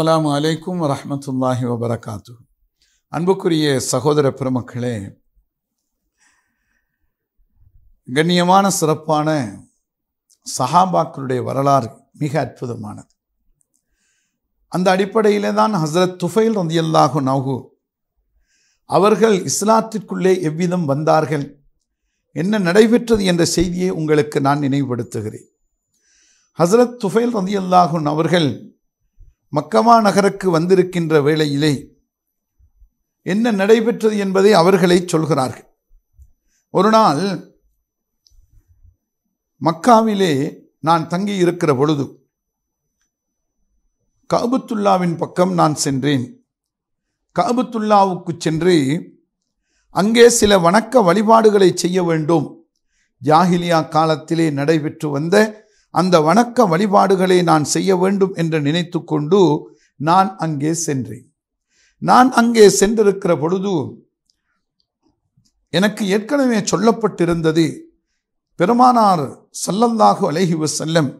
அஸ்லாம் அலைக்கும் வரமத்துல்லாஹி வபரகாத்து அன்புக்குரிய சகோதர பெருமக்களே கண்ணியமான சிறப்பான சஹாபாக்களுடைய வரலாறு மிக அற்புதமானது அந்த அடிப்படையில் தான் ஹசரத் துஃபைல் ரந்தியல்லாஹு நகு அவர்கள் இஸ்லாத்திற்குள்ளே எவ்விதம் வந்தார்கள் என்ன நடைபெற்றது என்ற செய்தியை உங்களுக்கு நான் நினைவுபடுத்துகிறேன் ஹசரத் துஃபைல் ரந்தியல்லாஹுன் அவர்கள் மக்கமா நகருக்கு வந்திருக்கின்ற வேளையிலே என்ன நடைபெற்றது என்பதை அவர்களை சொல்கிறார்கள் ஒரு நாள் மக்காவிலே நான் தங்கி இருக்கிற பொழுது காபுத்துல்லாவின் பக்கம் நான் சென்றேன் காபுத்துல்லாவுக்கு சென்று அங்கே சில வணக்க வழிபாடுகளை செய்ய வேண்டும் ஜாகிலியா காலத்திலே நடைபெற்று வந்த அந்த வணக்க வழிபாடுகளை நான் செய்ய வேண்டும் என்று நினைத்து கொண்டு நான் அங்கே சென்றேன் நான் அங்கே சென்றிருக்கிற பொழுது எனக்கு ஏற்கனவே சொல்லப்பட்டிருந்தது பெருமானார் சல்லல்லாஹு அலஹி செல்லம்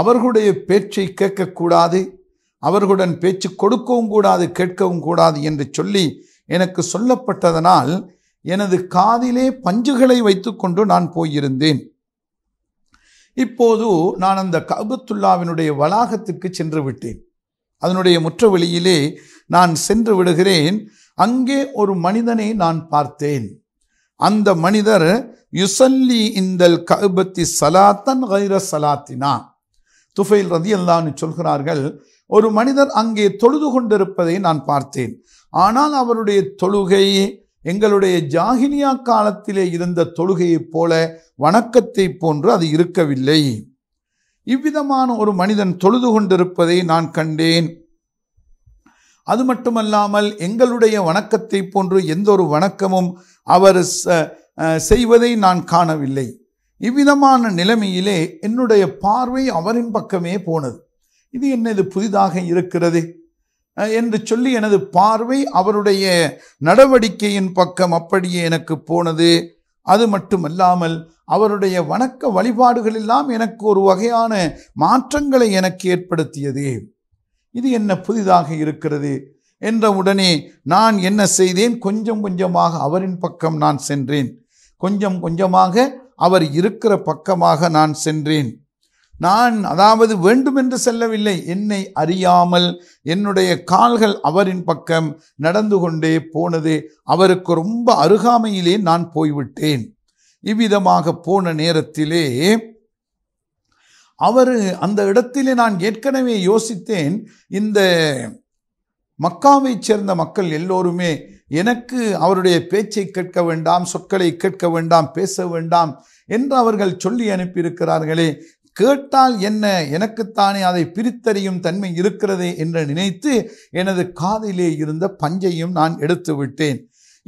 அவர்களுடைய பேச்சை கேட்கக்கூடாது அவர்களுடன் பேச்சு கொடுக்கவும் கூடாது கேட்கவும் கூடாது என்று சொல்லி எனக்கு சொல்லப்பட்டதனால் எனது காதிலே பஞ்சுகளை வைத்துக்கொண்டு நான் போயிருந்தேன் இப்போது நான் அந்த கபத்துல்லாவினுடைய வளாகத்திற்கு சென்று விட்டேன் அதனுடைய முற்றவெளியிலே நான் சென்று விடுகிறேன் அங்கே ஒரு மனிதனை நான் பார்த்தேன் அந்த மனிதர் யுசல்லி இந்த கபத்தி சலாத்தன் கைர சலாத்தினா துஃபைல் ரதி அல்லான்னு சொல்கிறார்கள் ஒரு மனிதர் அங்கே தொழுது கொண்டிருப்பதை நான் பார்த்தேன் ஆனால் அவருடைய தொழுகை எங்களுடைய ஜாகினியா காலத்திலே இருந்த தொழுகையைப் போல வணக்கத்தை போன்று அது இருக்கவில்லை இவ்விதமான ஒரு மனிதன் தொழுது கொண்டிருப்பதை நான் கண்டேன் அது மட்டுமல்லாமல் எங்களுடைய வணக்கத்தை போன்று எந்த ஒரு வணக்கமும் அவர் செய்வதை நான் காணவில்லை இவ்விதமான நிலைமையிலே என்னுடைய பார்வை அவரின் பக்கமே போனது இது என்னது புதிதாக இருக்கிறது என்று சொல்லி எனது பார்வை அவருடைய நடவடிக்கையின் பக்கம் அப்படியே எனக்கு போனது அது மட்டுமல்லாமல் அவருடைய வணக்க வழிபாடுகள் எல்லாம் எனக்கு ஒரு வகையான மாற்றங்களை எனக்கு ஏற்படுத்தியது இது என்ன புதிதாக இருக்கிறது என்ற உடனே நான் என்ன செய்தேன் கொஞ்சம் கொஞ்சமாக அவரின் பக்கம் நான் சென்றேன் கொஞ்சம் கொஞ்சமாக அவர் இருக்கிற பக்கமாக நான் சென்றேன் நான் அதாவது வேண்டுமென்று செல்லவில்லை என்னை அறியாமல் என்னுடைய கால்கள் அவரின் பக்கம் நடந்து கொண்டே போனது அவருக்கு ரொம்ப அருகாமையிலே நான் போய்விட்டேன் இவ்விதமாக போன நேரத்திலே அவர் அந்த இடத்திலே நான் ஏற்கனவே யோசித்தேன் இந்த மக்காவைச் சேர்ந்த மக்கள் எல்லோருமே எனக்கு அவருடைய பேச்சை கேட்க வேண்டாம் சொற்களை கேட்க வேண்டாம் பேச வேண்டாம் என்று அவர்கள் சொல்லி அனுப்பியிருக்கிறார்களே கேட்டால் என்ன எனக்குத்தானே அதை பிரித்தறியும் தன்மை இருக்கிறது என்று நினைத்து எனது காதிலே இருந்த பஞ்சையும் நான் எடுத்து விட்டேன்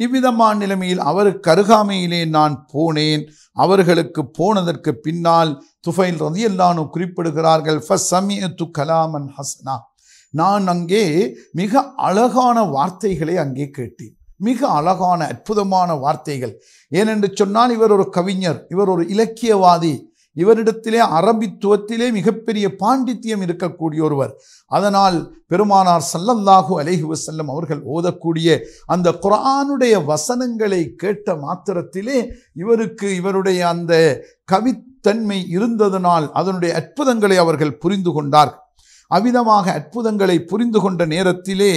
இவ்விதமான நிலைமையில் அவருக்கு அருகாமையிலே நான் போனேன் அவர்களுக்கு போனதற்கு பின்னால் துஃபைல் ரதியல்லானு குறிப்பிடுகிறார்கள் ஃபஸ் சமிய து கலாமன் ஹசனா நான் அங்கே மிக அழகான வார்த்தைகளை அங்கே கேட்டேன் மிக அழகான அற்புதமான வார்த்தைகள் ஏனென்று சொன்னால் இவர் ஒரு கவிஞர் இவர் ஒரு இலக்கியவாதி இவரிடத்திலே அரபித்துவத்திலே மிகப்பெரிய பாண்டித்யம் இருக்கக்கூடிய ஒருவர் அதனால் பெருமானார் சல்லல்லாஹு அலைஹி வசல்லம் அவர்கள் ஓதக்கூடிய அந்த குரானுடைய வசனங்களை கேட்ட மாத்திரத்திலே இவருக்கு இவருடைய அந்த கவித்தன்மை இருந்ததனால் அதனுடைய அற்புதங்களை அவர்கள் புரிந்து கொண்டார் அவ்விதமாக அற்புதங்களை புரிந்து கொண்ட நேரத்திலே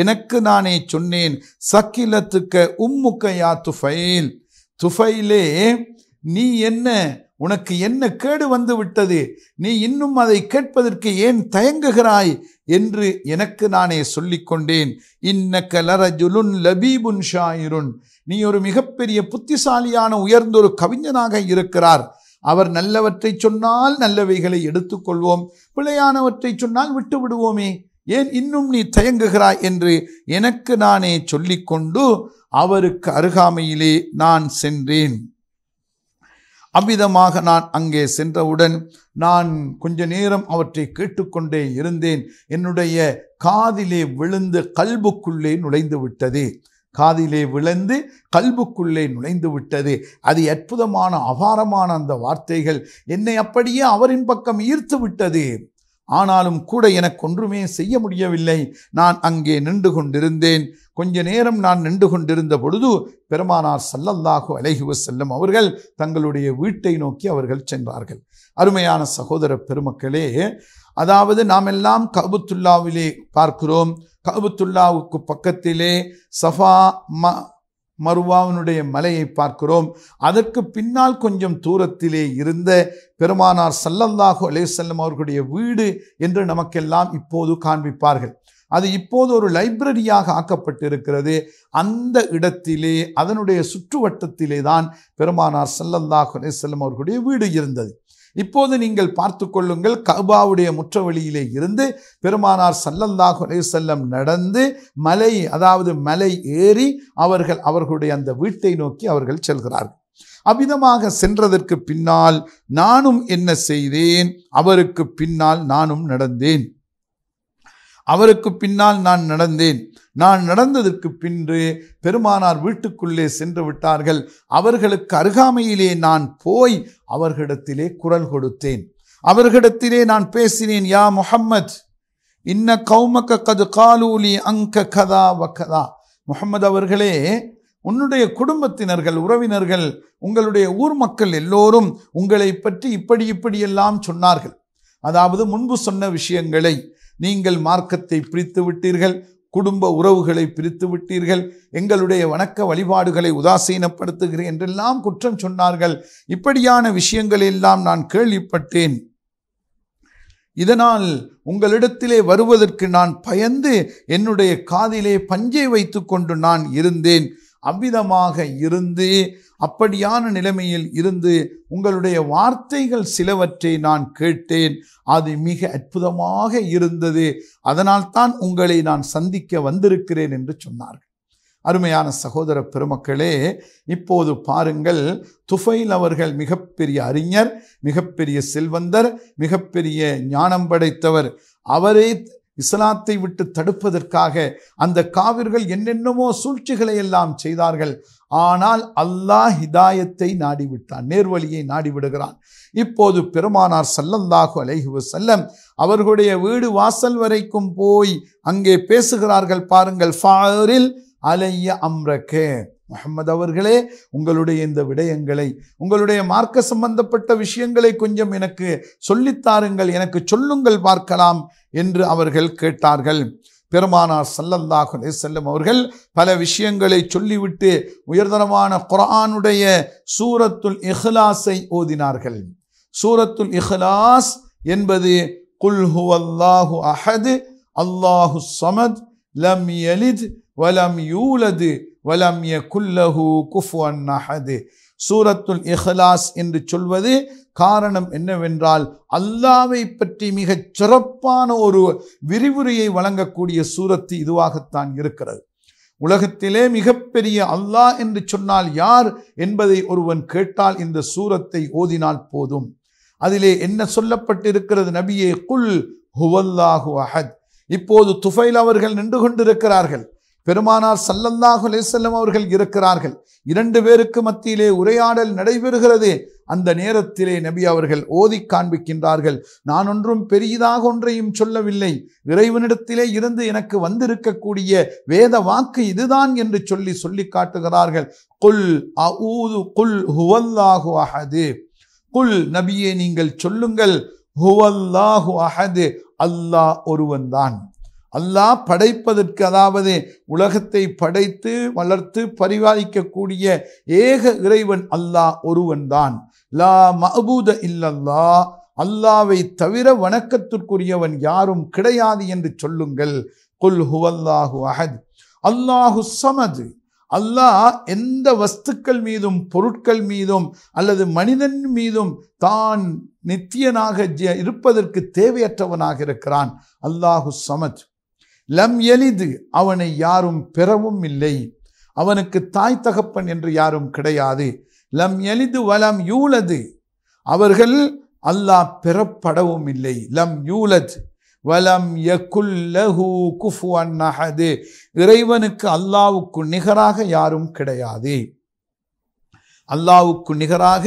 எனக்கு நானே சொன்னேன் சக்கிலத்துக்க உம்முக்கையா துஃபைல் துஃபைலே நீ என்ன உனக்கு என்ன கேடு வந்து விட்டது நீ இன்னும் அதை கேட்பதற்கு ஏன் தயங்குகிறாய் என்று எனக்கு நானே சொல்லிக்கொண்டேன் இன்னக்க லரஜுலுன் லபீபுன் ஷாயிருன் நீ ஒரு மிகப்பெரிய புத்திசாலியான உயர்ந்தொரு கவிஞனாக இருக்கிறார் அவர் நல்லவற்றை சொன்னால் நல்லவைகளை எடுத்துக்கொள்வோம் பிழையானவற்றை சொன்னால் விட்டு விடுவோமே ஏன் இன்னும் நீ தயங்குகிறாய் என்று எனக்கு நானே சொல்லிக்கொண்டு அவருக்கு அருகாமையிலே நான் சென்றேன் அவ்விதமாக நான் அங்கே சென்றவுடன் நான் கொஞ்ச நேரம் அவற்றை கேட்டுக்கொண்டே இருந்தேன் என்னுடைய காதிலே விழுந்து கல்புக்குள்ளே நுழைந்து விட்டது காதிலே விழுந்து கல்புக்குள்ளே நுழைந்து விட்டது அது அற்புதமான அபாரமான அந்த வார்த்தைகள் என்னை அப்படியே அவரின் பக்கம் ஈர்த்து விட்டது ஆனாலும் கூட எனக்கு ஒன்றுமே செய்ய முடியவில்லை நான் அங்கே நின்று கொண்டிருந்தேன் கொஞ்ச நேரம் நான் நின்று கொண்டிருந்த பொழுது பெருமானார் சல்லல்லாஹு அலைஹி வசல்லம் அவர்கள் தங்களுடைய வீட்டை நோக்கி அவர்கள் சென்றார்கள் அருமையான சகோதர பெருமக்களே அதாவது நாம் எல்லாம் கபுத்துல்லாவிலே பார்க்கிறோம் கபுத்துல்லாவுக்கு பக்கத்திலே சஃபா ம மருவாவினுடைய மலையை பார்க்கிறோம் அதற்கு பின்னால் கொஞ்சம் தூரத்திலே இருந்த பெருமானார் சல்லல்லாஹு அலேசல்லம் அவர்களுடைய வீடு என்று நமக்கெல்லாம் இப்போது காண்பிப்பார்கள் அது இப்போது ஒரு லைப்ரரியாக ஆக்கப்பட்டிருக்கிறது அந்த இடத்திலே அதனுடைய சுற்றுவட்டத்திலே தான் பெருமானார் சல்லல்லாஹு அலேசல்லம் அவர்களுடைய வீடு இருந்தது இப்போது நீங்கள் பார்த்து கொள்ளுங்கள் கபாவுடைய முற்றவழியிலே இருந்து பெருமானார் சல்லல்லாஹ் செல்லம் நடந்து மலை அதாவது மலை ஏறி அவர்கள் அவர்களுடைய அந்த வீட்டை நோக்கி அவர்கள் செல்கிறார்கள் அவ்விதமாக சென்றதற்கு பின்னால் நானும் என்ன செய்தேன் அவருக்கு பின்னால் நானும் நடந்தேன் அவருக்கு பின்னால் நான் நடந்தேன் நான் நடந்ததற்கு பின்று பெருமானார் வீட்டுக்குள்ளே சென்று விட்டார்கள் அவர்களுக்கு அருகாமையிலே நான் போய் அவர்களிடத்திலே குரல் கொடுத்தேன் அவர்களிடத்திலே நான் பேசினேன் யா முஹம்மத் இன்ன கௌமக்க கது காலூலி அங்க கதா கதா முகமது அவர்களே உன்னுடைய குடும்பத்தினர்கள் உறவினர்கள் உங்களுடைய ஊர் மக்கள் எல்லோரும் உங்களை பற்றி இப்படி இப்படியெல்லாம் சொன்னார்கள் அதாவது முன்பு சொன்ன விஷயங்களை நீங்கள் மார்க்கத்தை பிரித்து விட்டீர்கள் குடும்ப உறவுகளை பிரித்து விட்டீர்கள் எங்களுடைய வணக்க வழிபாடுகளை உதாசீனப்படுத்துகிறேன் என்றெல்லாம் குற்றம் சொன்னார்கள் இப்படியான எல்லாம் நான் கேள்விப்பட்டேன் இதனால் உங்களிடத்திலே வருவதற்கு நான் பயந்து என்னுடைய காதிலே பஞ்சை வைத்து கொண்டு நான் இருந்தேன் அவ்விதமாக இருந்து அப்படியான நிலைமையில் இருந்து உங்களுடைய வார்த்தைகள் சிலவற்றை நான் கேட்டேன் அது மிக அற்புதமாக இருந்தது அதனால்தான் உங்களை நான் சந்திக்க வந்திருக்கிறேன் என்று சொன்னார்கள் அருமையான சகோதர பெருமக்களே இப்போது பாருங்கள் துஃபைல் அவர்கள் மிகப்பெரிய அறிஞர் மிகப்பெரிய செல்வந்தர் மிகப்பெரிய ஞானம் படைத்தவர் அவரே இஸ்லாத்தை விட்டு தடுப்பதற்காக அந்த காவிர்கள் என்னென்னமோ சூழ்ச்சிகளை எல்லாம் செய்தார்கள் ஆனால் அல்லாஹ் ஹிதாயத்தை நாடிவிட்டான் நேர்வழியை நாடிவிடுகிறான் இப்போது பெருமானார் சல்லல்லாஹு அலைஹு செல்லம் அவர்களுடைய வீடு வாசல் வரைக்கும் போய் அங்கே பேசுகிறார்கள் பாருங்கள் ஃபாரில் அலைய அம்ரகே முகமது அவர்களே உங்களுடைய இந்த விடயங்களை உங்களுடைய மார்க்க சம்பந்தப்பட்ட விஷயங்களை கொஞ்சம் எனக்கு சொல்லித்தாருங்கள் எனக்கு சொல்லுங்கள் பார்க்கலாம் என்று அவர்கள் கேட்டார்கள் பெருமானார் சல்லல்லாஹ் செல்லும் அவர்கள் பல விஷயங்களை சொல்லிவிட்டு உயர்தரமான குரானுடைய சூரத்துல் இஹ்லாஸை ஓதினார்கள் சூரத்துல் இஹ்லாஸ் என்பது குல்ஹு அல்லாஹு அஹது அல்லாஹு சமத் லம் எலித் வலம் யூலது வலம் எ குல்லஹு குஃபு அஹது சூரத்துல் இஹ்லாஸ் என்று சொல்வது காரணம் என்னவென்றால் அல்லாவை பற்றி மிகச் சிறப்பான ஒரு விரிவுரையை வழங்கக்கூடிய சூரத்து இதுவாகத்தான் இருக்கிறது உலகத்திலே மிகப்பெரிய அல்லாஹ் என்று சொன்னால் யார் என்பதை ஒருவன் கேட்டால் இந்த சூரத்தை ஓதினால் போதும் அதிலே என்ன சொல்லப்பட்டிருக்கிறது நபியே குல் ஹுவல்லாஹு அஹத் இப்போது துஃபைல் அவர்கள் நின்று கொண்டிருக்கிறார்கள் பெருமானார் சல்லல்லாஹு அலேசல்லம் அவர்கள் இருக்கிறார்கள் இரண்டு பேருக்கு மத்தியிலே உரையாடல் நடைபெறுகிறது அந்த நேரத்திலே நபி அவர்கள் ஓதி காண்பிக்கின்றார்கள் நான் ஒன்றும் பெரியதாக ஒன்றையும் சொல்லவில்லை இறைவனிடத்திலே இருந்து எனக்கு வந்திருக்கக்கூடிய வேத வாக்கு இதுதான் என்று சொல்லி சொல்லி காட்டுகிறார்கள் குல் அஊது குல் ஹுவல்லாஹு அஹது குல் நபியே நீங்கள் சொல்லுங்கள் ஹுவல்லாஹு அஹது அல்லாஹ் ஒருவன்தான் அல்லாஹ் படைப்பதற்கு அதாவது உலகத்தை படைத்து வளர்த்து பரிபாலிக்கக்கூடிய ஏக இறைவன் அல்லாஹ் ஒருவன்தான் லா மஹபூத இல்லல்லா அல்லாவை தவிர வணக்கத்திற்குரியவன் யாரும் கிடையாது என்று சொல்லுங்கள் குல் ஹுவல்லாஹு அஹத் அல்லாஹு சமது அல்லாஹ் எந்த வஸ்துக்கள் மீதும் பொருட்கள் மீதும் அல்லது மனிதன் மீதும் தான் நித்தியனாக இருப்பதற்கு தேவையற்றவனாக இருக்கிறான் அல்லாஹு சமத் லம் எளிது அவனை யாரும் பெறவும் இல்லை அவனுக்கு தாய் தகப்பன் என்று யாரும் கிடையாது லம் எளிது வலம் யூலது அவர்கள் அல்லாஹ் பெறப்படவும் இல்லை லம் யூலத் வலம் யகுல்லஹு குஃபு இறைவனுக்கு அல்லாவுக்கு நிகராக யாரும் கிடையாது அல்லாவுக்கு நிகராக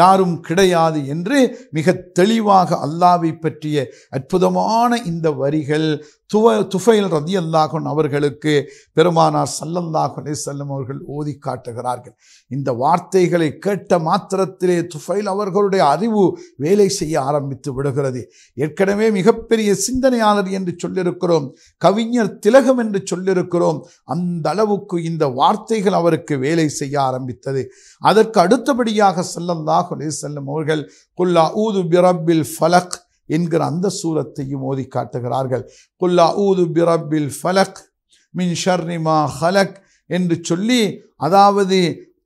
யாரும் கிடையாது என்று மிக தெளிவாக அல்லாவை பற்றிய அற்புதமான இந்த வரிகள் துவ துஃபைல் ரதி அல்லாஹன் அவர்களுக்கு பெருமானார் சல்லல்லாஹ் செல்லும் அவர்கள் ஓதி காட்டுகிறார்கள் இந்த வார்த்தைகளை கேட்ட மாத்திரத்திலே துஃபைல் அவர்களுடைய அறிவு வேலை செய்ய ஆரம்பித்து விடுகிறது ஏற்கனவே மிகப்பெரிய சிந்தனையாளர் என்று சொல்லியிருக்கிறோம் கவிஞர் திலகம் என்று சொல்லியிருக்கிறோம் அந்த அளவுக்கு இந்த வார்த்தைகள் அவருக்கு வேலை செய்ய ஆரம்பித்தது அதற்கு அடுத்தபடியாக சல்லல்லாஹ் செல்லும் அவர்கள் குல்லா ஊது பிரபில் ஃபலக் என்கிற அந்த சூரத்தையும் ஓதி காட்டுகிறார்கள் குல்லா ஊது பிரபில் ஃபலக் மின் ஷர்னிமா ஹலக் என்று சொல்லி அதாவது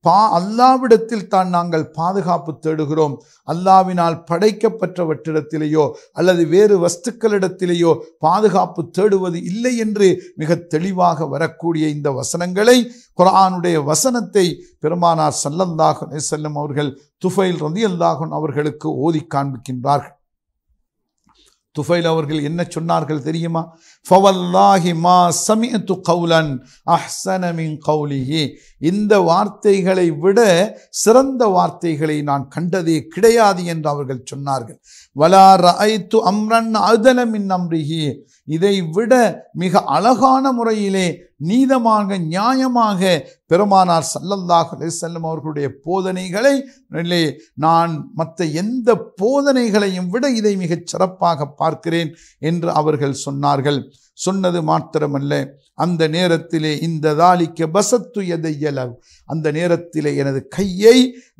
பா அல்லாவிடத்தில் தான் நாங்கள் பாதுகாப்பு தேடுகிறோம் அல்லாவினால் படைக்கப்பட்டவற்றிடத்திலேயோ அல்லது வேறு வஸ்துக்களிடத்திலேயோ பாதுகாப்பு தேடுவது இல்லை என்று மிக தெளிவாக வரக்கூடிய இந்த வசனங்களை குரானுடைய வசனத்தை பெருமானார் சல்லந்தாகும் செல்லும் அவர்கள் துஃபைல் ரந்தி அவர்களுக்கு ஓதி காண்பிக்கின்றார்கள் துஃபைல் அவர்கள் என்ன சொன்னார்கள் தெரியுமா ஃபவல்லாஹி மா து கவுலன் அஹ்சனமின் கௌலிஹி இந்த வார்த்தைகளை விட சிறந்த வார்த்தைகளை நான் கண்டதே கிடையாது என்று அவர்கள் சொன்னார்கள் வலார ஐத்து அம்ரன் அதுலமின் நம்பிகி இதை விட மிக அழகான முறையிலே நீதமாக நியாயமாக பெருமானார் சல்லல்லாஹ் செல்லும் அவர்களுடைய போதனைகளை நான் மற்ற எந்த போதனைகளையும் விட இதை மிகச் சிறப்பாக பார்க்கிறேன் என்று அவர்கள் சொன்னார்கள் சொன்னது மாத்திரமல்ல அந்த நேரத்திலே இந்த தாலிக்க பசத்து எதையலவு அந்த நேரத்திலே எனது கையை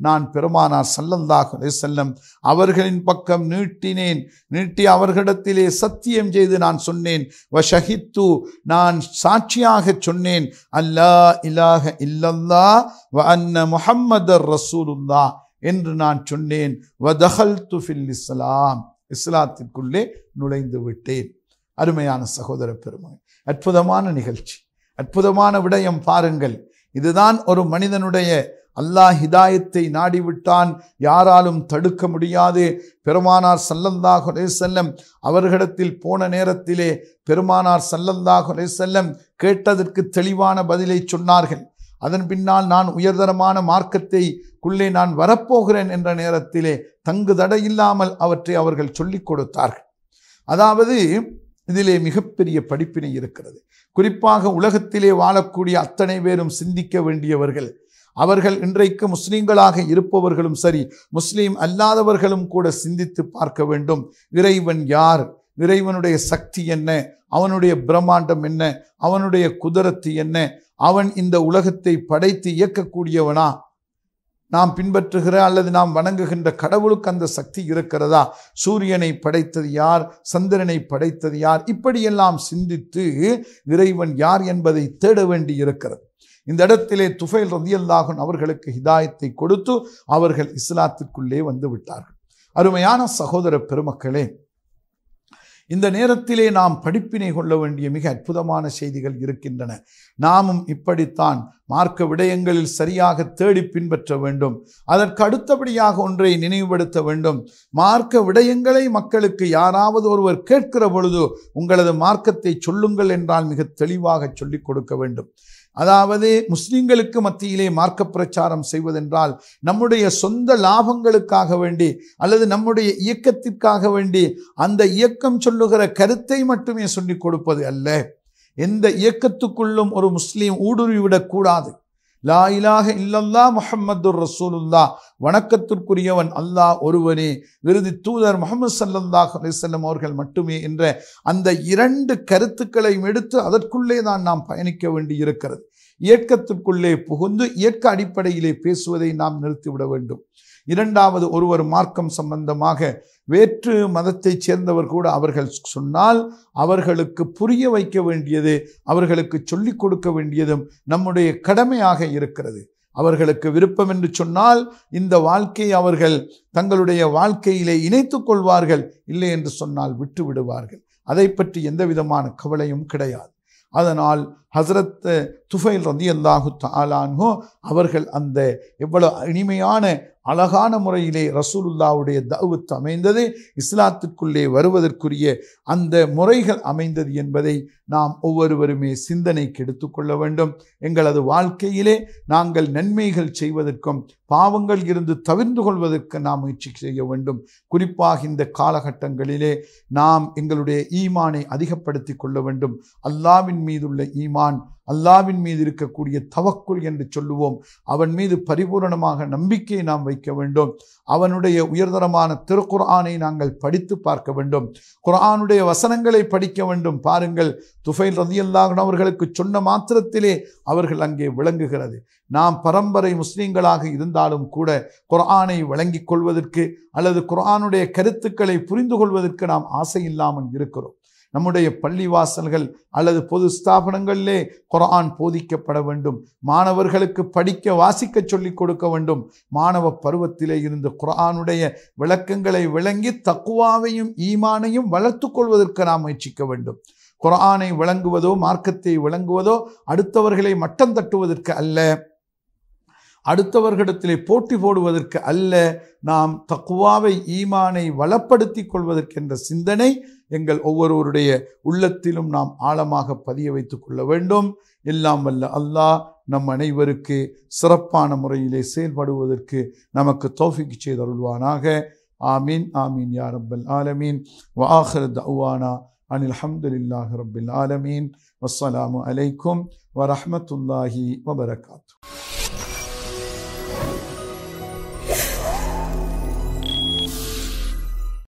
நான் பெருமானார் சல்லந்தாக செல்லம் அவர்களின் பக்கம் நீட்டினேன் நீட்டி அவர்களிடத்திலே சத்தியம் செய்து நான் சொன்னேன் வஷஹித்து நான் சாட்சியாக சொன்னேன் அல்லா இலாக இல்லல்லா வ அன்ன முஹம்மது ரசூலுல்லா என்று நான் சொன்னேன் வ தஹல் துஃபில் இஸ்லாம் இஸ்லாத்திற்குள்ளே நுழைந்து விட்டேன் அருமையான சகோதர பெருமை அற்புதமான நிகழ்ச்சி அற்புதமான விடயம் பாருங்கள் இதுதான் ஒரு மனிதனுடைய அல்லாஹ் ஹிதாயத்தை நாடிவிட்டான் யாராலும் தடுக்க முடியாது பெருமானார் சல்லல்லாஹ் செல்லம் அவர்களிடத்தில் போன நேரத்திலே பெருமானார் சல்லல்லாஹ் செல்லம் கேட்டதற்கு தெளிவான பதிலை சொன்னார்கள் அதன் பின்னால் நான் உயர்தரமான மார்க்கத்தை குள்ளே நான் வரப்போகிறேன் என்ற நேரத்திலே தங்கு தடையில்லாமல் அவற்றை அவர்கள் சொல்லிக் கொடுத்தார்கள் அதாவது இதிலே மிகப்பெரிய படிப்பினை இருக்கிறது குறிப்பாக உலகத்திலே வாழக்கூடிய அத்தனை பேரும் சிந்திக்க வேண்டியவர்கள் அவர்கள் இன்றைக்கு முஸ்லீம்களாக இருப்பவர்களும் சரி முஸ்லீம் அல்லாதவர்களும் கூட சிந்தித்து பார்க்க வேண்டும் இறைவன் யார் இறைவனுடைய சக்தி என்ன அவனுடைய பிரம்மாண்டம் என்ன அவனுடைய குதிரத்து என்ன அவன் இந்த உலகத்தை படைத்து இயக்கக்கூடியவனா நாம் பின்பற்றுகிற அல்லது நாம் வணங்குகின்ற கடவுளுக்கு அந்த சக்தி இருக்கிறதா சூரியனை படைத்தது யார் சந்திரனை படைத்தது யார் இப்படியெல்லாம் சிந்தித்து இறைவன் யார் என்பதை தேட வேண்டி இருக்கிறது இந்த இடத்திலே துஃபைல் ரதியல்லாகன் அவர்களுக்கு ஹிதாயத்தை கொடுத்து அவர்கள் இஸ்லாத்திற்குள்ளே வந்து விட்டார்கள் அருமையான சகோதர பெருமக்களே இந்த நேரத்திலே நாம் படிப்பினை கொள்ள வேண்டிய மிக அற்புதமான செய்திகள் இருக்கின்றன நாமும் இப்படித்தான் மார்க்க விடயங்களில் சரியாக தேடி பின்பற்ற வேண்டும் அதற்கு அடுத்தபடியாக ஒன்றை நினைவுபடுத்த வேண்டும் மார்க்க விடயங்களை மக்களுக்கு யாராவது ஒருவர் கேட்கிற பொழுது உங்களது மார்க்கத்தை சொல்லுங்கள் என்றால் மிக தெளிவாக சொல்லிக் கொடுக்க வேண்டும் அதாவது முஸ்லீம்களுக்கு மத்தியிலே மார்க்க பிரச்சாரம் செய்வதென்றால் நம்முடைய சொந்த லாபங்களுக்காக வேண்டி அல்லது நம்முடைய இயக்கத்திற்காக வேண்டி அந்த இயக்கம் சொல்லுகிற கருத்தை மட்டுமே சொல்லிக் கொடுப்பது அல்ல எந்த இயக்கத்துக்குள்ளும் ஒரு முஸ்லீம் கூடாது லா இலாக இல்லல்லா முஹம்மது ரசூலுல்லா வணக்கத்திற்குரியவன் அல்லாஹ் ஒருவனே விருதி தூதர் முகமது சல்லாஹ் அலிசல்லம் அவர்கள் மட்டுமே என்ற அந்த இரண்டு கருத்துக்களையும் எடுத்து அதற்குள்ளே தான் நாம் பயணிக்க வேண்டி இருக்கிறது இயக்கத்திற்குள்ளே புகுந்து இயக்க அடிப்படையிலே பேசுவதை நாம் நிறுத்திவிட வேண்டும் இரண்டாவது ஒருவர் மார்க்கம் சம்பந்தமாக வேற்று மதத்தைச் சேர்ந்தவர் கூட அவர்கள் சொன்னால் அவர்களுக்கு புரிய வைக்க வேண்டியது அவர்களுக்கு சொல்லிக் கொடுக்க வேண்டியதும் நம்முடைய கடமையாக இருக்கிறது அவர்களுக்கு விருப்பம் என்று சொன்னால் இந்த வாழ்க்கையை அவர்கள் தங்களுடைய வாழ்க்கையிலே இணைத்து கொள்வார்கள் இல்லை என்று சொன்னால் விட்டு விடுவார்கள் அதை பற்றி எந்த விதமான கவலையும் கிடையாது அதனால் ஹசரத் துஃபைல் வந்து அல்லாஹு தாலான்ஹோ அவர்கள் அந்த எவ்வளோ இனிமையான அழகான முறையிலே ரசூலுல்லாவுடைய தவுத் அமைந்தது இஸ்லாத்துக்குள்ளே வருவதற்குரிய அந்த முறைகள் அமைந்தது என்பதை நாம் ஒவ்வொருவருமே சிந்தனைக்கு எடுத்துக்கொள்ள வேண்டும் எங்களது வாழ்க்கையிலே நாங்கள் நன்மைகள் செய்வதற்கும் பாவங்கள் இருந்து தவிர்ந்து கொள்வதற்கு நாம் முயற்சி செய்ய வேண்டும் குறிப்பாக இந்த காலகட்டங்களிலே நாம் எங்களுடைய ஈமானை அதிகப்படுத்தி கொள்ள வேண்டும் அல்லாவின் மீதுள்ள ஈமான் அல்லாவின் மீது இருக்கக்கூடிய தவக்குள் என்று சொல்லுவோம் அவன் மீது பரிபூரணமாக நம்பிக்கையை நாம் வைக்க வேண்டும் அவனுடைய உயர்தரமான திருக்குர்ஆனை நாங்கள் படித்து பார்க்க வேண்டும் குர்ஆனுடைய வசனங்களை படிக்க வேண்டும் பாருங்கள் துஃபைல் ரதியல்லாகன் அவர்களுக்கு சொன்ன மாத்திரத்திலே அவர்கள் அங்கே விளங்குகிறது நாம் பரம்பரை முஸ்லீம்களாக இருந்தாலும் கூட குர்ஆனை வழங்கிக் கொள்வதற்கு அல்லது குர்ஆனுடைய கருத்துக்களை புரிந்து கொள்வதற்கு நாம் ஆசை இல்லாமல் இருக்கிறோம் நம்முடைய பள்ளிவாசல்கள் அல்லது பொது ஸ்தாபனங்களிலே குரான் போதிக்கப்பட வேண்டும் மாணவர்களுக்கு படிக்க வாசிக்க சொல்லிக் கொடுக்க வேண்டும் மாணவ பருவத்திலே இருந்து குரானுடைய விளக்கங்களை விளங்கி தக்குவாவையும் ஈமானையும் வளர்த்து கொள்வதற்கு நாம் முயற்சிக்க வேண்டும் குரானை விளங்குவதோ மார்க்கத்தை விளங்குவதோ அடுத்தவர்களை மட்டம் தட்டுவதற்கு அல்ல அடுத்தவர்களிடத்திலே போட்டி போடுவதற்கு அல்ல நாம் தக்குவாவை ஈமானை வளப்படுத்தி கொள்வதற்கென்ற சிந்தனை எங்கள் ஒவ்வொருவருடைய உள்ளத்திலும் நாம் ஆழமாக பதிய வைத்துக் கொள்ள வேண்டும் எல்லாம் வல்ல அல்லாஹ் நம் அனைவருக்கு சிறப்பான முறையிலே செயல்படுவதற்கு நமக்கு தோஃபிக் செய்தருள்வானாக ஆமீன் ஆமீன் யா ரப்பல் ஆலமீன் வாஹர் தவானா அனில் அஹமதுல்லாஹ் ரபில் ஆலமீன் வசலாம் அலைக்கும் வரமத்துல்லாஹி வபரகாத்து